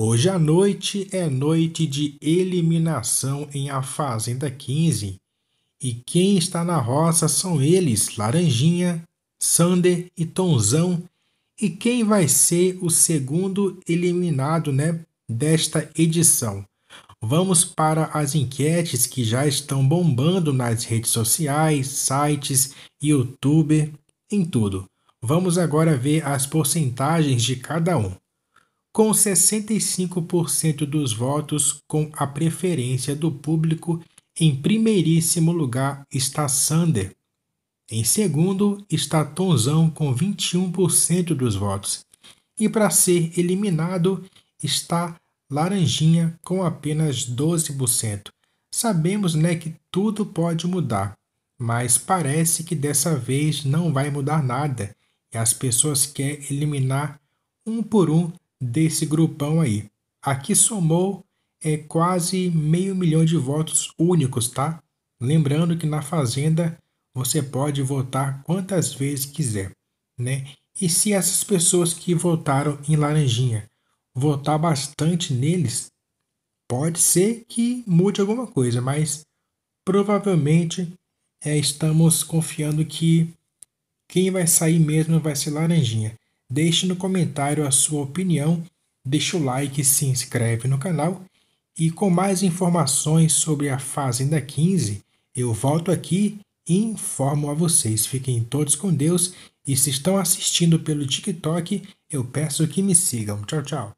Hoje à noite é noite de eliminação em A Fazenda 15 e quem está na roça são eles, Laranjinha, Sander e Tonzão. E quem vai ser o segundo eliminado né, desta edição? Vamos para as enquetes que já estão bombando nas redes sociais, sites, YouTube, em tudo. Vamos agora ver as porcentagens de cada um com 65% dos votos com a preferência do público. Em primeiríssimo lugar está Sander. Em segundo está Tonzão com 21% dos votos. E para ser eliminado está Laranjinha com apenas 12%. Sabemos né, que tudo pode mudar, mas parece que dessa vez não vai mudar nada e as pessoas querem eliminar um por um desse grupão aí. Aqui somou é, quase meio milhão de votos únicos, tá? Lembrando que na Fazenda você pode votar quantas vezes quiser, né? E se essas pessoas que votaram em Laranjinha votar bastante neles, pode ser que mude alguma coisa, mas provavelmente é, estamos confiando que quem vai sair mesmo vai ser Laranjinha. Deixe no comentário a sua opinião, deixa o like, se inscreve no canal e com mais informações sobre a Fazenda 15, eu volto aqui e informo a vocês. Fiquem todos com Deus e se estão assistindo pelo TikTok, eu peço que me sigam. Tchau, tchau.